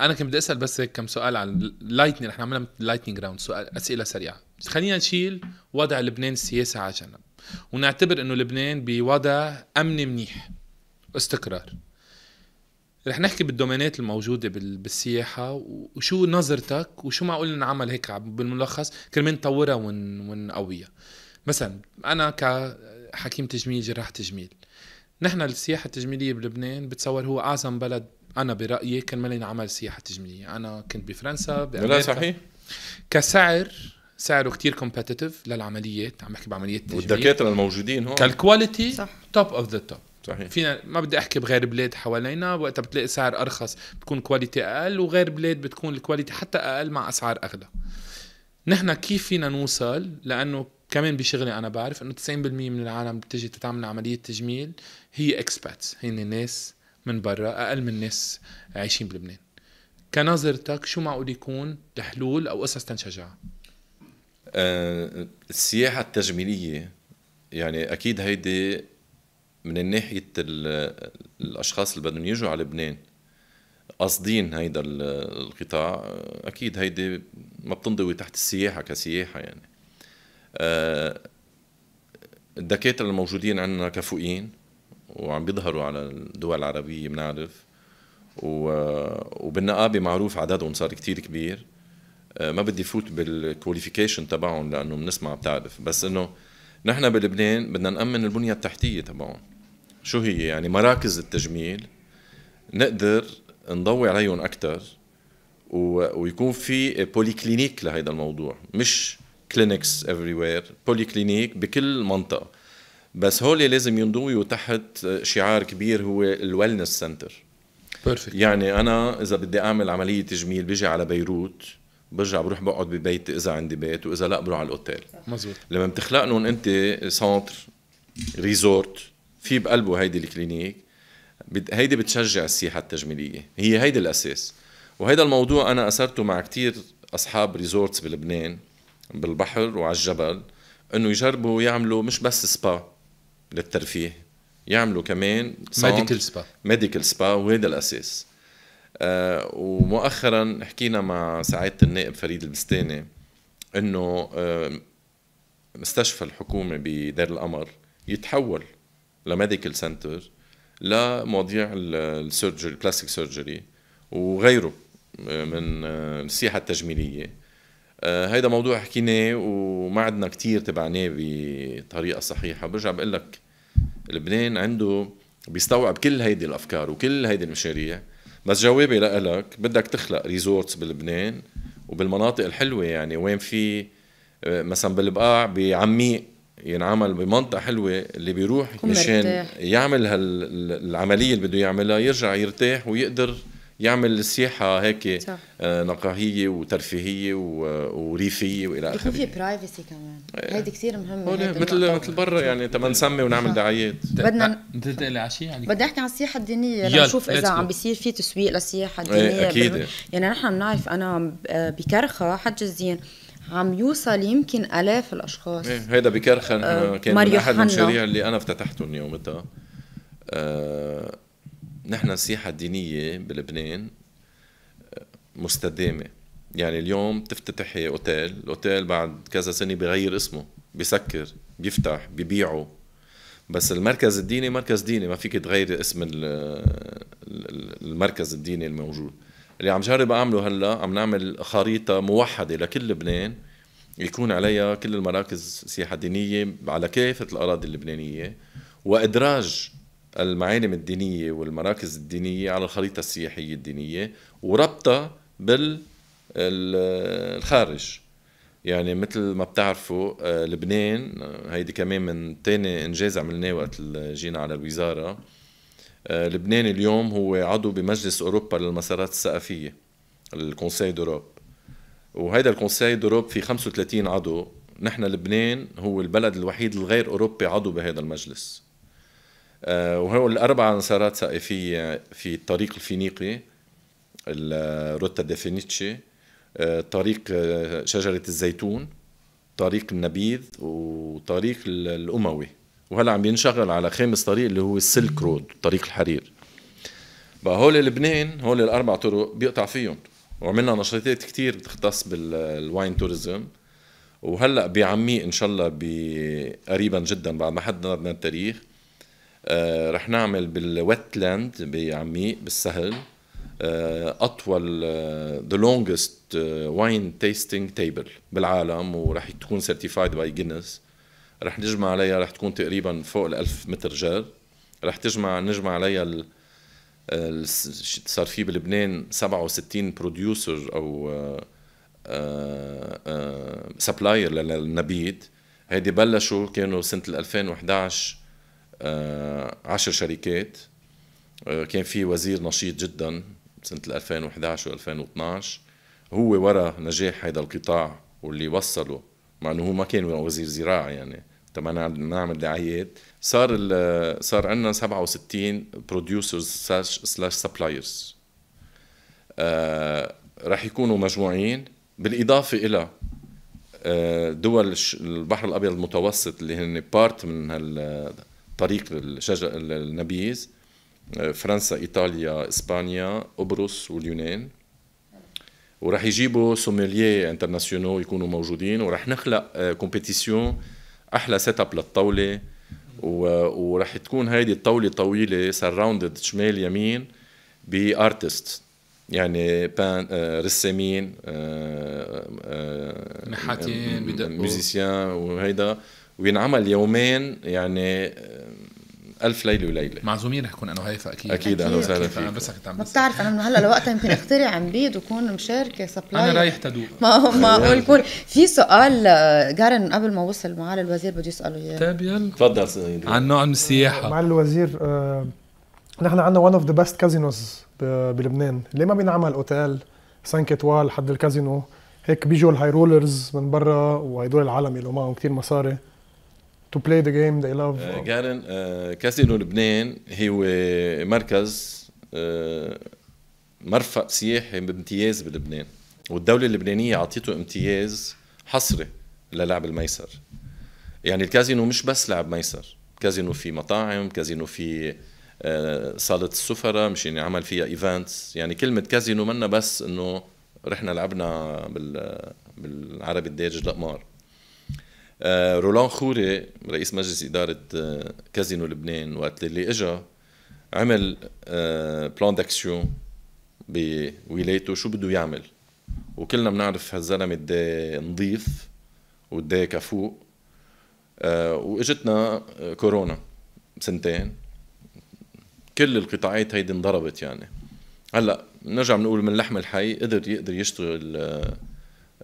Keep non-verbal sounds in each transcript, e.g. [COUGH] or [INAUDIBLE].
انا كنت بدي اسال بس هيك كم سؤال عن اللايتنج رح نعملها لايتنج راوند سؤال اسئله سريعه خلينا نشيل وضع لبنان السياسي على جنب ونعتبر انه لبنان بوضع امني منيح استقرار رح نحكي بالدومينات الموجوده بالسياحه وشو نظرتك وشو معقول نعمل هيك بالملخص كرمال نطورها ونقويها مثلا انا كحكيم تجميل جراح تجميل نحن السياحه التجميليه بلبنان بتصور هو اعظم بلد انا برايي كان ما ينعمل سياحه تجميليه انا كنت بفرنسا لا صحيح كسعر سعره كتير كومبتيتيف للعمليات عم بحكي بعمليات تجميل والدكاتره الموجودين هون كالكواليتي توب اوف ذا توب صحيح فينا ما بدي احكي بغير بلاد حوالينا وقتها بتلاقي سعر ارخص بتكون كواليتي اقل وغير بلاد بتكون الكواليتي حتى اقل مع اسعار اغلى نحن كيف فينا نوصل لانه كمان بشغلي انا بعرف انه 90% من العالم بتجي تتعمل عمليه تجميل هي اكسباتس هن ناس من برا اقل من الناس عايشين بلبنان كنظرتك شو معقول يكون تحلول او قصص تنشجعها؟ أه السياحه التجميليه يعني اكيد هيدي من ناحيه الاشخاص اللي بدهم يجوا على لبنان قاصدين هيدا القطاع اكيد هيدي ما بتنضوي تحت السياحه كسياحه يعني أه الدكاتره الموجودين عندنا كفؤين وعم بيظهروا على الدول العربيه بنعرف وبالنقابه معروف عددهم صار كتير كبير آه، ما بدي فوت بالكواليفيكيشن تبعهم لانه بنسمع بتعرف بس انه نحن بلبنان بدنا نامن البنيه التحتيه تبعهم شو هي يعني مراكز التجميل نقدر نضوي عليهم اكثر ويكون في بوليكلينيك لهذا الموضوع مش كلينكس افري وير بوليكلينيك بكل منطقه بس هولي لازم ينضويوا تحت شعار كبير هو الويلنس سنتر بيرفكت يعني انا اذا بدي اعمل عمليه تجميل بيجي على بيروت برجع بروح بقعد ببيتي اذا عندي بيت واذا لا بروح على الاوتيل مزبوط لما بتخلق لهم انت سنتر ريزورت في بقلبه هيدي الكلينيك هيدي بتشجع السياحه التجميليه هي هيدي الاساس وهيدا الموضوع انا اثرته مع كتير اصحاب ريزورتس بلبنان بالبحر وعلى الجبل انه يجربوا يعملوا مش بس سبا للترفيه يعملوا كمان ميديكال سبا ميديكال سبا وهذا الاساس آه ومؤخرا حكينا مع سعاده النائب فريد البستاني انه آه مستشفى الحكومه بدير القمر يتحول لميديكال سنتر لمواضيع السيرجري البلاستيك سيرجري وغيره آه، من آه، السياحه التجميليه آه، هيدا موضوع حكيناه وما عندنا كثير تبعناه بطريقه صحيحه برجع بقول لك لبنان عنده بيستوعب كل هيدي الافكار وكل هيدي المشاريع بس جوابي لك بدك تخلق ريزورتس بلبنان وبالمناطق الحلوه يعني وين في آه، مثلا بالبقاع بعميق ينعمل بمنطقه حلوه اللي بيروح مشان يعمل هالعمليه اللي بده يعملها يرجع يرتاح ويقدر يعمل السياحه هيك صح. آه، نقاهيه وترفيهيه آه، وريفيه والى اخره في برايفسي كمان آه، هيدي كثير مهمه مثل مثل برا يعني تما نسمي ونعمل دعايات بدنا بتنتقل عشية يعني بدي احكي عن السياحه الدينيه لنشوف اذا عم بيصير في تسويق للسياحه إيه، الدينيه اكيد يعني نحن بنعرف انا بكرخه حج الزين عم يوصل يمكن الاف الاشخاص ايه هيدا بكرخه آه كان من احد المشاريع اللي انا افتتحتهم يومتها آه نحن السياحة الدينية بلبنان آه، مستدامة يعني اليوم تفتتحي اوتيل الاوتيل بعد كذا سنة بغير اسمه بسكر بيفتح ببيعه بس المركز الديني مركز ديني ما فيك تغير اسم آه، المركز الديني الموجود اللي عم جرب اعمله هلا عم نعمل خريطة موحدة لكل لبنان يكون عليها كل المراكز السياحة الدينية على كافة الأراضي اللبنانية وإدراج المعالم الدينية والمراكز الدينية على الخريطة السياحية الدينية وربطها بالخارج يعني مثل ما بتعرفوا آه، لبنان آه، هيدي كمان من تاني انجاز عملناه وقت جينا على الوزاره آه، لبنان اليوم هو عضو بمجلس اوروبا للمسارات الثقافيه الكونسي دوروب وهيدا الكونسي دوروب في 35 عضو نحن لبنان هو البلد الوحيد الغير اوروبي عضو بهذا المجلس آه، وهو الأربع انصارات سقفية في الطريق الفينيقي الروتا ديفينيتشي آه، طريق آه، شجرة الزيتون طريق النبيذ وطريق الأموي وهلا عم بينشغل على خامس طريق اللي هو السلك رود طريق الحرير بقى هول لبنان هول الاربع طرق بيقطع فيهم وعملنا نشاطات كتير بتختص بالواين توريزم وهلا بعميه ان شاء الله قريبا جدا بعد ما حددنا التاريخ آه، رح نعمل بالويتلاند بعميق بالسهل آه، اطول ذا لونجست واين تيستينج تيبل بالعالم ورح تكون سيرتيفايد باي جينيس رح نجمع عليها رح تكون تقريبا فوق ال 1000 متر جر رح تجمع نجمع عليها ال صار في بلبنان 67 بروديوسر او سبلاير آه، للنبيذ هيدي بلشوا كانوا سنه 2011 آه، عشر شركات آه، كان في وزير نشيط جدا سنة 2011 و2012 هو وراء نجاح هذا القطاع واللي وصله مع انه هو ما كان وزير زراعة يعني تما نعمل دعايات صار صار عندنا 67 بروديوسرز سلاش سبلايرز راح يكونوا مجموعين بالاضافه الى آه، دول البحر الابيض المتوسط اللي هن بارت من هال طريق الشجر النبيذ آه، فرنسا ايطاليا اسبانيا قبرص واليونان ورح يجيبوا سوميليي انترناسيونال يكونوا موجودين ورح نخلق كومبيتيسيون آه، احلى سيت اب للطاوله ورح تكون هيدي الطاوله طويله سراوندد شمال يمين بارتست يعني بان آه، رسامين نحاتين ميوزيسيان وهيدا وينعمل يومين يعني ألف ليلة وليلة معزومين رح يكون أنا وهيفا أكيد أكيد أنا وسهلا فيك بس كنت عم ما بتعرف أنا من هلا لوقتها يمكن أخترع عم بيد وكون مشاركة سبلاي أنا رايح تدوق [LAUGHS] ما معقول أيوة. كون في سؤال آه، جارن قبل ما وصل مع الوزير بده يسأله إياه طيب يلا تفضل سيدي عن نوع من السياحة مع الوزير آه، نحن عندنا ون اوف ذا بيست كازينوز بلبنان ليه ما بينعمل اوتيل سانك اتوال حد الكازينو هيك بيجوا الهاي رولرز من برا وهدول العالم اللي معهم كثير مصاري to play the game they love. جارن uh, uh, كازينو لبنان هو مركز آه، مرفق سياحي بامتياز بلبنان والدولة اللبنانية عطيته امتياز حصري للعب الميسر يعني الكازينو مش بس لعب ميسر كازينو في مطاعم كازينو في آه، صالة السفرة مش يعني عمل فيها ايفنتس يعني كلمة كازينو منا بس انه رحنا لعبنا بال آه، بالعربي الدارج القمار آه، رولان خوري رئيس مجلس اداره آه، كازينو لبنان وقت اللي اجا عمل بلان آه، داكسيون بولايته شو بده يعمل وكلنا بنعرف هالزلمه قد نظيف وقد كفوق واجتنا كورونا سنتين كل القطاعات هيدي انضربت يعني هلا نرجع بنقول من لحم الحي قدر يقدر يشتغل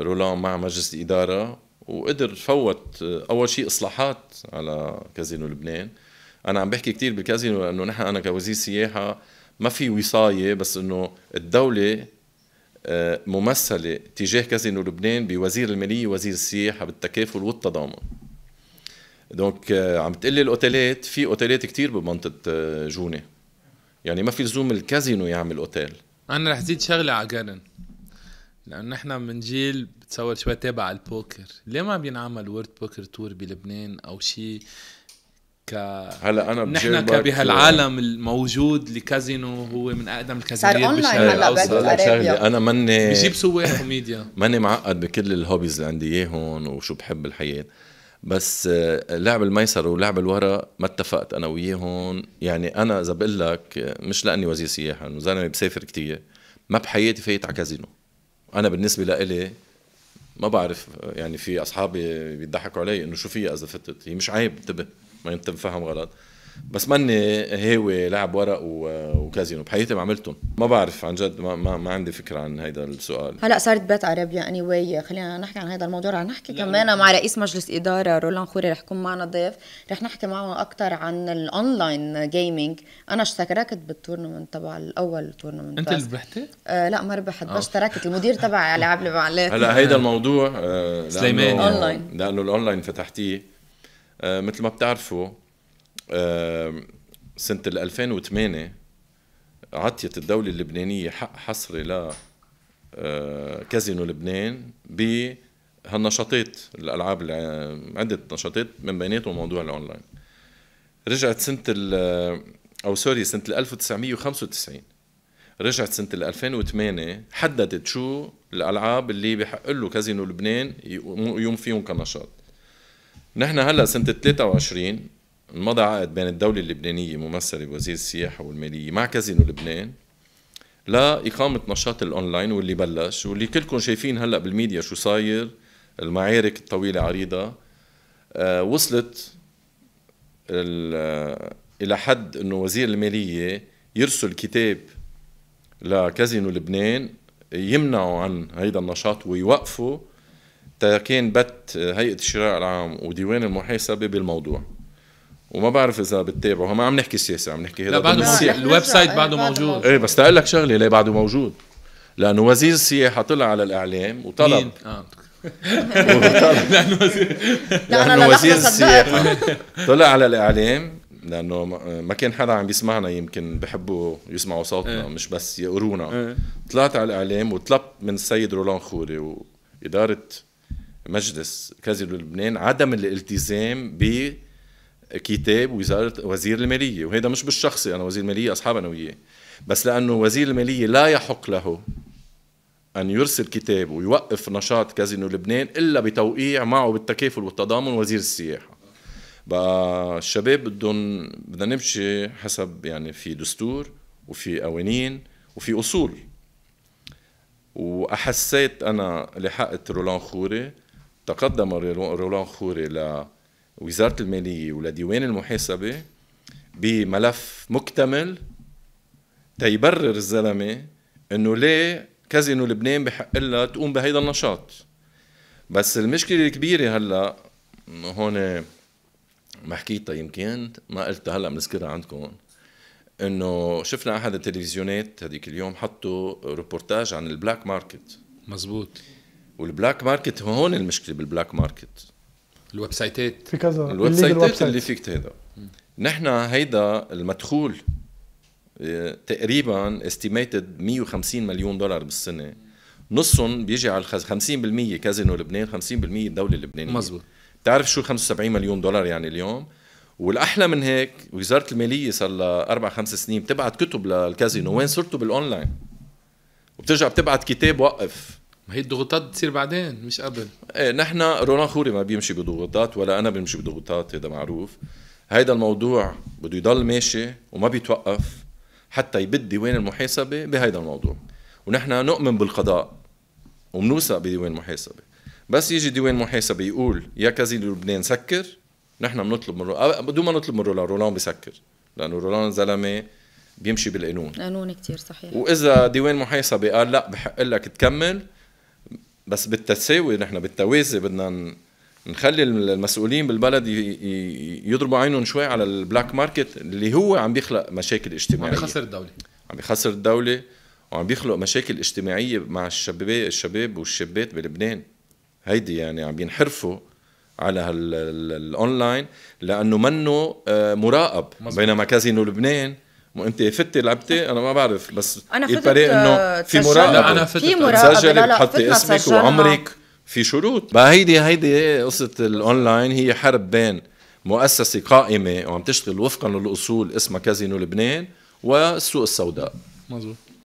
رولان مع مجلس الاداره وقدر فوت آه، اول شيء اصلاحات على كازينو لبنان انا عم بحكي كثير بالكازينو لانه نحن انا كوزير سياحه ما في وصايه بس انه الدوله آه، ممثله تجاه كازينو لبنان بوزير الماليه ووزير السياحه بالتكافل والتضامن دونك آه، عم تقلي الاوتيلات في اوتيلات كثير بمنطقه جونه يعني ما في لزوم الكازينو يعمل اوتيل انا رح زيد شغله على جارن لانه نحن من جيل تصور شوي تابع البوكر ليه ما بينعمل وورد بوكر تور بلبنان او شيء ك هلا انا نحن كبهالعالم الموجود لكازينو هو من اقدم الكازينوات بالشرق الاوسط انا ماني بجيب سواق كوميديا ماني معقد بكل الهوبيز اللي عندي اياهم وشو بحب الحياه بس آه، لعب الميسر ولعب الورق ما اتفقت انا وياهم يعني انا اذا بقول لك آه، مش لاني وزير سياحه انه زلمه بسافر كثير ما بحياتي فايت على كازينو انا بالنسبه لإلي ما بعرف يعني في اصحابي بيضحكوا علي انه شو فيها اذا فتت هي مش عيب انتبه ما انت مفهم غلط بس ماني هاوي لعب ورق وكازينو بحياتي ما عملتهم ما بعرف عن جد ما, ما, ما عندي فكره عن هيدا السؤال هلا صارت بيت عربيا اني يعني واي خلينا نحكي عن هذا الموضوع رح نحكي كمان مع رئيس مجلس اداره رولان خوري رح يكون معنا ضيف رح نحكي معه اكثر عن الاونلاين جيمنج انا اشتركت بالتورنمنت تبع الاول تورنمنت انت اللي ربحتي؟ آه لا ما ربحت بس اشتركت آه. المدير تبعي تبع العاب [LAUGHS] المعلات هلا هيدا الموضوع آه سليمان اونلاين لانه الاونلاين فتحتيه آه مثل ما بتعرفوا سنة 2008 عطيت الدولة اللبنانية حق حصري ل آه، كازينو لبنان بهالنشاطات الالعاب عده نشاطات من بيناتهم موضوع الاونلاين رجعت سنه آه، او سوري سنه 1995 رجعت سنه 2008 حددت شو الالعاب اللي بحق له كازينو لبنان يقوم فيهم كنشاط نحن هلا سنه 23 مضى عقد بين الدولة اللبنانية ممثلة بوزير السياحة والمالية مع كازينو لبنان لإقامة نشاط الأونلاين واللي بلش واللي كلكم شايفين هلأ بالميديا شو صاير المعارك الطويلة عريضة آه، وصلت آه، إلى حد أنه وزير المالية يرسل كتاب لكازينو لبنان يمنعوا عن هيدا النشاط ويوقفوا تا كان بت هيئة الشراء العام وديوان المحاسبة بالموضوع وما بعرف اذا بتتابعوا ما عم نحكي سياسه عم نحكي هذا لا بعده موجود الويب سايت بعده موجود ايه بس تقول لك شغله ليه بعده موجود لانه وزير السياحه طلع على الاعلام وطلب آه. [LAUGHS] [LAUGHS] لانه وزير لانه وزير السياحه [LAUGHS] طلع على الاعلام لانه ما كان حدا عم يسمعنا يمكن بحبوا يسمعوا صوتنا إيه. مش بس يقرونا إيه. طلعت على الاعلام وطلبت من السيد رولان خوري واداره مجلس كازينو لبنان عدم الالتزام ب كتاب وزاره وزير الماليه وهذا مش بالشخصي انا وزير الماليه اصحاب انا وياه بس لانه وزير الماليه لا يحق له ان يرسل كتاب ويوقف نشاط كازينو لبنان الا بتوقيع معه بالتكافل والتضامن وزير السياحه بقى الشباب بدهم بدنا نمشي حسب يعني في دستور وفي قوانين وفي اصول واحسيت انا لحقت رولان خوري تقدم رولان خوري ل وزاره الماليه ولديوان المحاسبه بملف مكتمل تيبرر الزلمه انه ليه كازينو لبنان بحق لها تقوم بهيدا النشاط بس المشكله الكبيره هلا هون ما حكيتها يمكن ما قلتها هلا بنذكرها عندكم انه شفنا احد التلفزيونات هذيك اليوم حطوا ريبورتاج عن البلاك ماركت مزبوط والبلاك ماركت هون المشكله بالبلاك ماركت الويب سايتات في كذا الويب سايتات اللي فيك تهدى نحن هيدا المدخول آه، تقريبا استيميتد 150 مليون دولار بالسنه نصهم بيجي على 50% كازينو لبنان 50% الدوله اللبنانيه مزبوط بتعرف شو 75 مليون دولار يعني اليوم والاحلى من هيك وزاره الماليه صار لها اربع خمس سنين بتبعت كتب للكازينو وين صرتوا بالاونلاين وبترجع بتبعت كتاب وقف ما هي الضغوطات بتصير بعدين مش قبل ايه نحن رونان خوري ما بيمشي بضغوطات ولا انا بمشي بضغوطات هذا معروف هيدا الموضوع بده يضل ماشي وما بيتوقف حتى يبد ديوان المحاسبه بهيدا الموضوع ونحن نؤمن بالقضاء ومنوثق بديوان المحاسبه بس يجي ديوان محاسبه يقول يا كازينو لبنان سكر نحن بنطلب من أه، بدون ما نطلب من رولان رولان بسكر لانه رولان زلمه بيمشي بالقانون قانون كتير صحيح واذا ديوان محاسبه قال لا بحق لك تكمل بس بالتساوي نحن بالتوازي بدنا نخلي المسؤولين بالبلد يضربوا عينهم شوي على البلاك ماركت اللي هو عم بيخلق مشاكل اجتماعيه عم بيخسر الدوله عم بيخسر الدوله وعم بيخلق مشاكل اجتماعيه مع الشباب الشباب والشابات بلبنان هيدي يعني عم بينحرفوا على هالاونلاين لانه منه آه، مراقب بينما كازينو لبنان مو انت فتي لعبتي انا ما بعرف بس انا فتت انه في مراقبه انا فتت في مراقبه بتحطي اسمك وعمرك في شروط ما هيدي هيدي قصه الاونلاين هي حرب بين مؤسسه قائمه وعم تشتغل وفقا للاصول اسمها كازينو لبنان والسوق السوداء مزبوط